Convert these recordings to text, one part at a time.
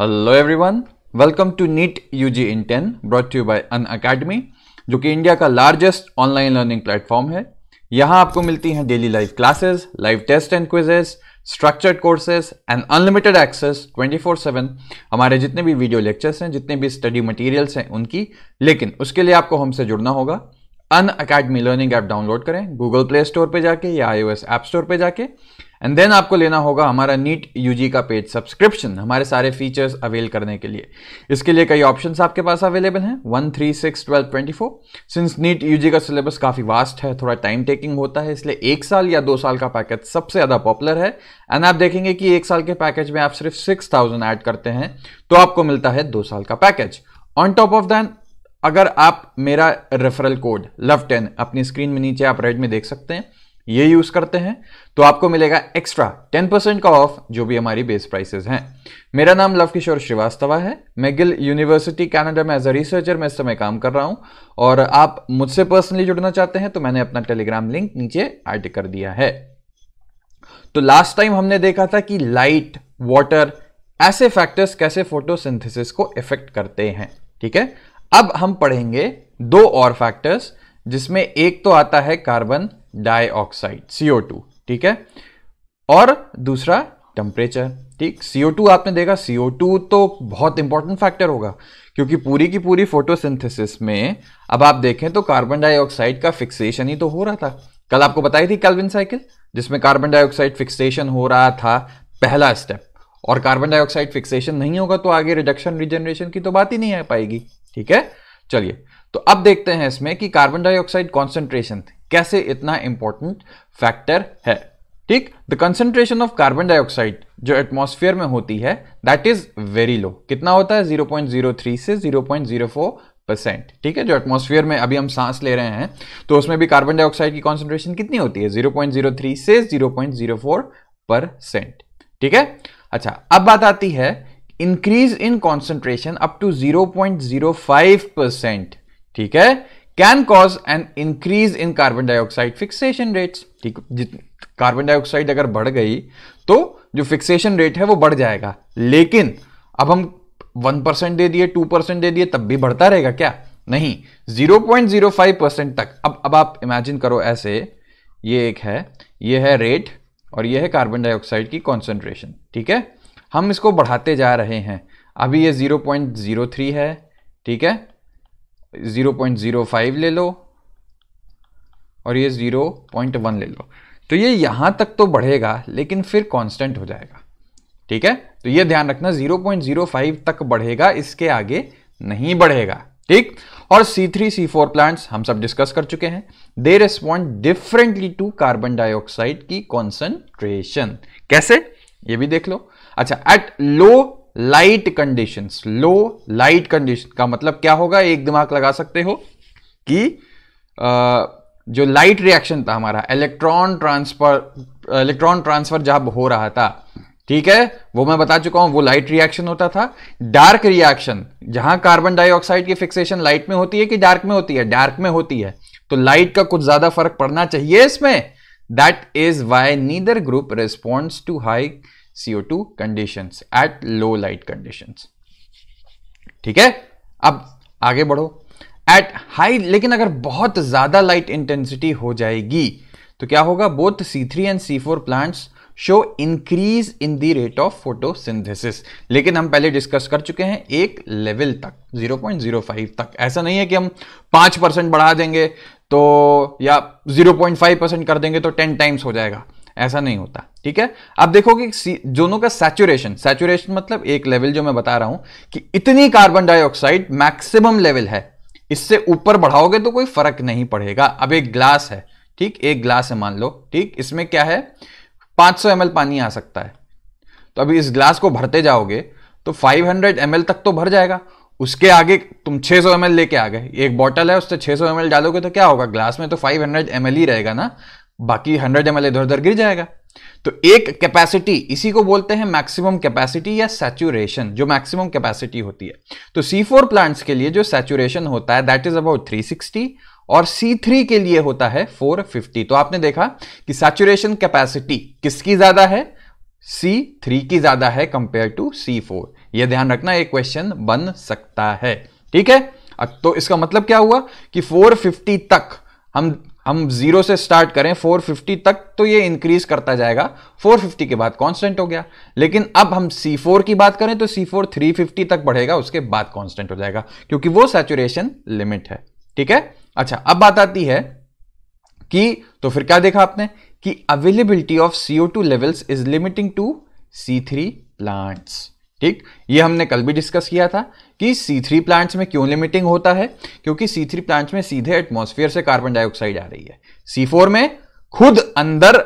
Hello everyone welcome to NEET UG in ten brought you by Unacademy जो कि India का largest online learning platform है यहाँ आपको मिलती हैं daily live classes live test and quizzes structured courses and unlimited access 24/7 हमारे जितने भी वीडियो लेक्चर्स हैं जितने भी स्टडी मटेरियल्स हैं उनकी लेकिन उसके लिए आपको हमसे जुड़ना होगा Unacademy learning app download करें गूगल प्ले स्टोर पर जाके या I O S app store पर जाके एंड देन आपको लेना होगा हमारा नीट यूजी का पेज सब्सक्रिप्शन हमारे सारे फीचर्स अवेल करने के लिए इसके लिए कई ऑप्शन आपके पास अवेलेबल हैं one three six twelve twenty four since NEET UG का सिलेबस काफ़ी वास्ट है थोड़ा टाइम टेकिंग होता है इसलिए एक साल या दो साल का पैकेज सबसे ज़्यादा पॉपुलर है एंड आप देखेंगे कि एक साल के पैकेज में आप सिर्फ सिक्स थाउजेंड एड करते हैं तो आपको मिलता है दो साल का package on top of than अगर आप मेरा रेफरल कोड लव टेन अपनी स्क्रीन में नीचे आप रेड में देख सकते हैं ये यूज करते हैं तो आपको मिलेगा एक्स्ट्रा 10% का ऑफ जो भी हमारी बेस प्राइसेस हैं मेरा नाम लव किशोर श्रीवास्तवा है मैं गिल यूनिवर्सिटी कनाडा में एज अ रिसर्चर में इस समय काम कर रहा हूं और आप मुझसे पर्सनली जुड़ना चाहते हैं तो मैंने अपना टेलीग्राम लिंक नीचे ऐड कर दिया है तो लास्ट टाइम हमने देखा था कि लाइट वाटर ऐसे फैक्टर्स कैसे फोटोसिंथेसिस को इफेक्ट करते हैं ठीक है अब हम पढ़ेंगे दो और फैक्टर्स जिसमें एक तो आता है कार्बन डाइऑक्साइड CO2 ठीक है और दूसरा टेम्परेचर ठीक CO2 आपने देखा CO2 तो बहुत इंपॉर्टेंट फैक्टर होगा क्योंकि पूरी की पूरी फोटोसिंथेसिस में अब आप देखें तो कार्बन डाइऑक्साइड का फिक्सेशन ही तो हो रहा था कल आपको बताई थी कैल्विन साइकिल जिसमें कार्बन डाइऑक्साइड फिक्सेशन हो रहा था पहला स्टेप और कार्बन डाइऑक्साइड फिक्सेशन नहीं होगा तो आगे रिडक्शन रिजनरेशन की तो बात ही नहीं आ पाएगी ठीक है चलिए तो अब देखते हैं इसमें कि कार्बन डाइऑक्साइड कॉन्सेंट्रेशन कैसे इतना इंपॉर्टेंट फैक्टर है ठीक the concentration of carbon dioxide जो एटमोसफियर में होती है दैट इज वेरी लो कितना होता है 0.03 से 0.04 परसेंट ठीक है जो एटमोसफियर में अभी हम सांस ले रहे हैं तो उसमें भी कार्बन डाइऑक्साइड की कॉन्सेंट्रेशन कितनी होती है 0.03 से 0.04 परसेंट ठीक है अच्छा अब बात आती है increase in concentration up to zero percent ठीक है can cause an increase in carbon dioxide fixation rates ठीक कार्बन डाइऑक्साइड अगर बढ़ गई तो जो फिक्सेशन रेट है वो बढ़ जाएगा लेकिन अब हम वन परसेंट दे दिए टू परसेंट दे दिए तब भी बढ़ता रहेगा क्या नहीं zero point zero five percent तक अब अब आप इमेजिन करो ऐसे ये एक है ये है रेट और ये है कार्बन डाइऑक्साइड की कॉन्सेंट्रेशन ठीक है हम इसको बढ़ाते जा रहे हैं अभी ये जीरो पॉइंट जीरो थ्री है ठीक है ज़ीरो पॉइंट ज़ीरो फाइव ले लो और ये ज़ीरो पॉइंट वन ले लो तो ये यहां तक तो बढ़ेगा लेकिन फिर कांस्टेंट हो जाएगा ठीक है तो ये ध्यान रखना 0.05 तक बढ़ेगा इसके आगे नहीं बढ़ेगा ठीक और C3 C4 प्लांट्स हम सब डिस्कस कर चुके हैं they respond differently to carbon dioxide की कॉन्सेंट्रेशन कैसे ये भी देख लो अच्छा at low light condition low light condition का मतलब क्या होगा एक दिमाग लगा सकते हो कि आ, जो लाइट रिएक्शन था हमारा इलेक्ट्रॉन ट्रांसफर इलेक्ट्रॉन ट्रांसफर जब हो रहा था ठीक है वो मैं बता चुका हूं वो लाइट रिएक्शन होता था डार्क रिएक्शन जहां कार्बन डाइऑक्साइड की फिक्सेशन लाइट में होती है कि डार्क में होती है डार्क में होती है तो लाइट का कुछ ज्यादा फर्क पड़ना चाहिए इसमें that is why neither group response to high CO2 conditions at low light conditions. ठीक है अब आगे बढ़ो एट हाई लेकिन अगर बहुत ज्यादा लाइट इंटेंसिटी हो जाएगी तो क्या होगा both C three and C four plants show increase in the rate of photosynthesis लेकिन हम पहले डिस्कस कर चुके हैं एक लेवल तक 0.05 तक ऐसा नहीं है कि हम 5 परसेंट बढ़ा देंगे तो या 0.5 परसेंट कर देंगे तो 10 टाइम्स हो जाएगा ऐसा नहीं होता ठीक है देखो देखोगे दोनों का सैचुरेशन सैचुरेशन मतलब एक लेवल जो मैं बता रहा हूं कि इतनी कार्बन डाइऑक्साइड मैक्सिमम लेवल है इससे ऊपर बढ़ाओगे तो कोई फर्क नहीं पड़ेगा अब एक ग्लास है ठीक एक ग्लास है मान लो ठीक इसमें क्या है 500 सौ पानी आ सकता है तो अभी इस ग्लास को भरते जाओगे तो 500 हंड्रेड तक तो भर जाएगा उसके आगे तुम 600 सौ लेके आ गए एक बॉटल है उससे 600 सौ डालोगे तो क्या होगा ग्लास में तो 500 हंड्रेड ही रहेगा ना बाकी 100 एम इधर उधर गिर जाएगा तो एक कैपेसिटी इसी को बोलते हैं मैक्सिमम कैपेसिटी या सैचुरेशन जो मैक्सिमम कैपेसिटी होती है तो C4 प्लांट्स के लिए जो सैचुरेशन होता है दैट इज अबाउट 360 और C3 के लिए होता है 450 तो आपने देखा कि सैचुरेशन कैपेसिटी किसकी ज्यादा है C3 की ज्यादा है कंपेयर टू C4 यह ध्यान रखना एक क्वेश्चन बन सकता है ठीक है तो इसका मतलब क्या हुआ कि 450 तक हम हम जीरो से स्टार्ट करें 450 तक तो ये इंक्रीज करता जाएगा 450 के बाद कांस्टेंट हो गया लेकिन अब हम C4 की बात करें तो C4 350 तक बढ़ेगा उसके बाद कांस्टेंट हो जाएगा क्योंकि वो सैचुरेशन लिमिट है ठीक है अच्छा अब बात आती है कि तो फिर क्या देखा आपने कि availability of CO two levels is limiting to C three plants ठीक ये हमने कल भी डिस्कस किया था कि C3 प्लांट्स में क्यों लिमिटिंग होता है क्योंकि C3 प्लांट्स में सीधे एटमॉस्फेयर से कार्बन डाइऑक्साइड आ रही है C4 में खुद अंदर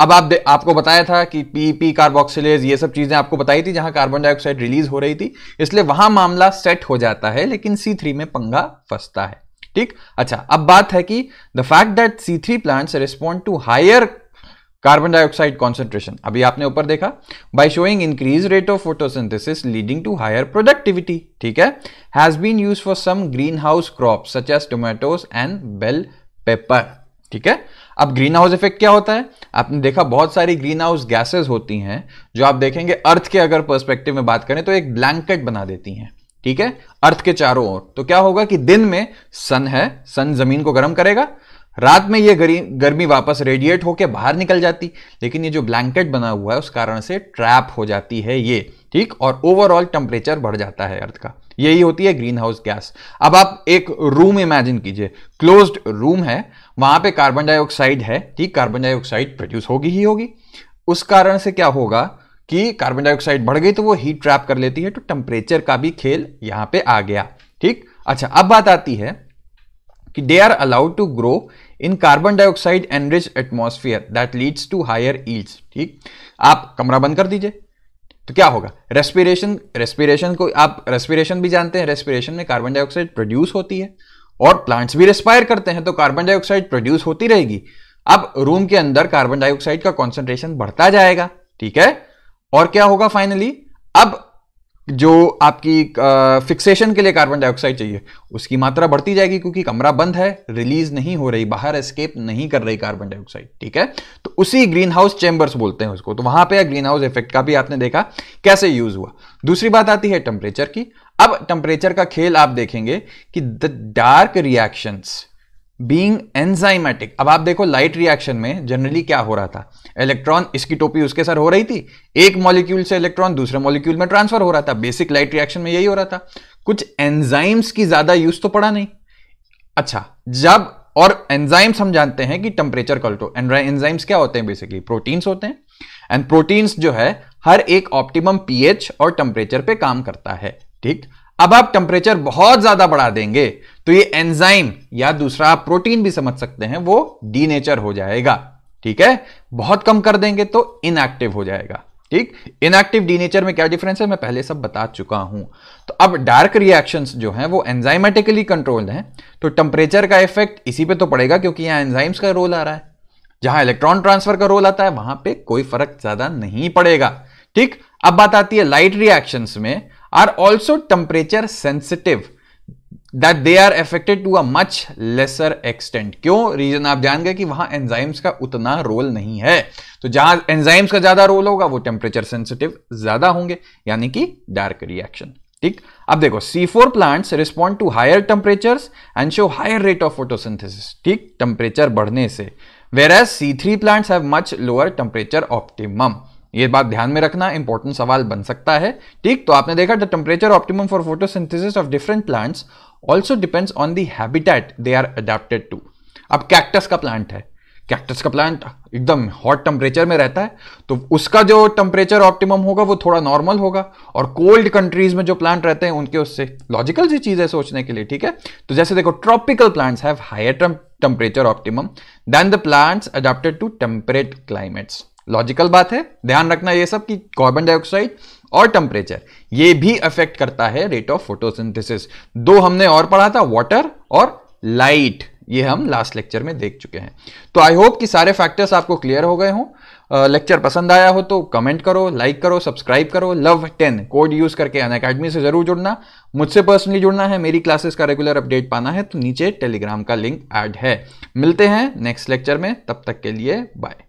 अब आप दे, आपको बताया था कि पीपी कार्बोक्सिलेज e ये सब चीजें आपको बताई थी जहां कार्बन डाइऑक्साइड रिलीज हो रही थी इसलिए वहां मामला सेट हो जाता है लेकिन सी थ्री में पंगा फंसता है ठीक अच्छा अब बात है कि the fact that C three plants respond to higher carbon dioxide concentration अभी आपने ऊपर देखा by showing increase rate of photosynthesis leading to higher productivity ठीक है has been use for some greenhouse crop such as tomatoes and bell pepper ठीक है अब green house effect क्या होता है आपने देखा बहुत सारी ग्रीन हाउस गैसेज होती हैं जो आप देखेंगे अर्थ के अगर पर्सपेक्टिव में बात करें तो एक ब्लैंकेट बना देती हैं ठीक है अर्थ के चारों ओर तो क्या होगा कि दिन में सन है सन जमीन को गर्म करेगा रात में ये गर्मी वापस रेडिएट होकर बाहर निकल जाती लेकिन ये जो ब्लैंकेट बना हुआ है उस कारण से ट्रैप हो जाती है ये ठीक और ओवरऑल टेम्परेचर बढ़ जाता है अर्थ का यही होती है ग्रीन हाउस गैस अब आप एक रूम इमेजिन कीजिए क्लोज्ड रूम है वहां पे कार्बन डाइऑक्साइड है ठीक कार्बन डाइऑक्साइड प्रोड्यूस होगी ही होगी उस कारण से क्या होगा कि कार्बन डाइऑक्साइड बढ़ गई तो वो हीट ट्रैप कर लेती है तो टेम्परेचर का भी खेल यहां पे आ गया ठीक अच्छा अब बात आती है कि they are allowed to grow in carbon dioxide enrich atmosphere that leads to higher yields ठीक आप कमरा बंद कर दीजिए तो क्या होगा रेस्पिरेशन रेस्पिरेशन को आप रेस्पिरेशन भी जानते हैं रेस्पिरेशन में कार्बन डाइऑक्साइड प्रोड्यूस होती है और प्लांट्स भी रेस्पायर करते हैं तो कार्बन डाइऑक्साइड प्रोड्यूस होती रहेगी अब रूम के अंदर कार्बन डाइऑक्साइड का कॉन्सेंट्रेशन बढ़ता जाएगा ठीक है और क्या होगा फाइनली अब जो आपकी फिक्सेशन के लिए कार्बन डाइऑक्साइड चाहिए उसकी मात्रा बढ़ती जाएगी क्योंकि कमरा बंद है रिलीज नहीं हो रही बाहर एस्केप नहीं कर रही कार्बन डाइऑक्साइड ठीक है तो उसी ग्रीन हाउस चेंबर्स बोलते हैं उसको तो वहां पे ग्रीन हाउस इफेक्ट का भी आपने देखा कैसे यूज हुआ दूसरी बात आती है टेम्परेचर की अब टेम्परेचर का खेल आप देखेंगे कि the dark reactions being enzymatic अब आप देखो लाइट रिएक्शन में जनरली क्या हो रहा था इलेक्ट्रॉन इसकी टोपी उसके सर हो रही थी एक मॉलिक्यूल से इलेक्ट्रॉन दूसरे मॉलिक्यूल में ट्रांसफर हो रहा था बेसिक लाइट रिएक्शन में यही हो रहा था कुछ एंजाइम्स की ज्यादा यूज तो पड़ा नहीं अच्छा जब और एंजाइम्स हम जानते हैं कि टेम्परेचर कल्टो एंड एंजाइम्स क्या होते हैं बेसिकली प्रोटीन्स होते हैं एंड प्रोटीन्स जो है हर एक ऑप्टिमम पीएच और टेम्परेचर पे काम करता है ठीक अब आप टेम्परेचर बहुत ज्यादा बढ़ा देंगे तो ये एंजाइम या दूसरा आप प्रोटीन भी समझ सकते हैं वो डीनेचर हो जाएगा ठीक है बहुत कम कर देंगे तो इनएक्टिव हो जाएगा ठीक इनएक्टिव डीनेचर में क्या डिफरेंस है मैं पहले सब बता चुका हूं तो अब डार्क रिएक्शंस जो हैं वो एंजाइमेटिकली कंट्रोल्ड हैं तो टेम्परेचर का इफेक्ट इसी पे तो पड़ेगा क्योंकि यहां एंजाइम्स का रोल आ रहा है जहां इलेक्ट्रॉन ट्रांसफर का रोल आता है वहां पर कोई फर्क ज्यादा नहीं पड़ेगा ठीक अब बात आती है लाइट रिएक्शन में are also temperature sensitive that they are affected to a much lesser extent क्यों रीजन आप जान गए कि वहां एंजाइम्स का उतना रोल नहीं है तो जहां एंजाइम्स का ज्यादा रोल होगा वो टेम्परेचर सेंसिटिव ज्यादा होंगे यानी कि डार्क रिएक्शन ठीक अब देखो C4 plants respond to higher temperature and show higher rate of photosynthesis ठीक टेम्परेचर बढ़ने से whereas C three plants have much lower temperature optimum ये बात ध्यान में रखना इंपॉर्टेंट सवाल बन सकता है ठीक तो आपने देखा the temperature optimum for photosynthesis of different plants also depends on the habitat they are adapted to अब कैक्टस का प्लांट है कैक्टस का प्लांट एकदम हॉट टेम्परेचर में रहता है तो उसका जो टेम्परेचर ऑप्टिमम होगा वो थोड़ा नॉर्मल होगा और कोल्ड कंट्रीज में जो प्लांट रहते हैं उनके उससे लॉजिकल सी चीज़ है सोचने के लिए ठीक है तो जैसे देखो tropical plants have higher temperature optimum than the plants adapted to temperate climates logical बात है ध्यान रखना ये सब कि कार्बन डाइऑक्साइड और टेम्परेचर ये भी अफेक्ट करता है रेट ऑफ फोटोसिंथेसिस दो हमने और पढ़ा था वाटर और लाइट ये हम लास्ट लेक्चर में देख चुके हैं तो आई होप कि सारे फैक्टर्स आपको क्लियर हो गए हों लेक्चर पसंद आया हो तो कमेंट करो लाइक करो सब्सक्राइब करो लव टेन कोड यूज करके अन अकेडमी से जरूर जुड़ना मुझसे पर्सनली जुड़ना है मेरी क्लासेस का रेगुलर अपडेट पाना है तो नीचे टेलीग्राम का लिंक ऐड है मिलते हैं नेक्स्ट लेक्चर में तब तक के लिए बाय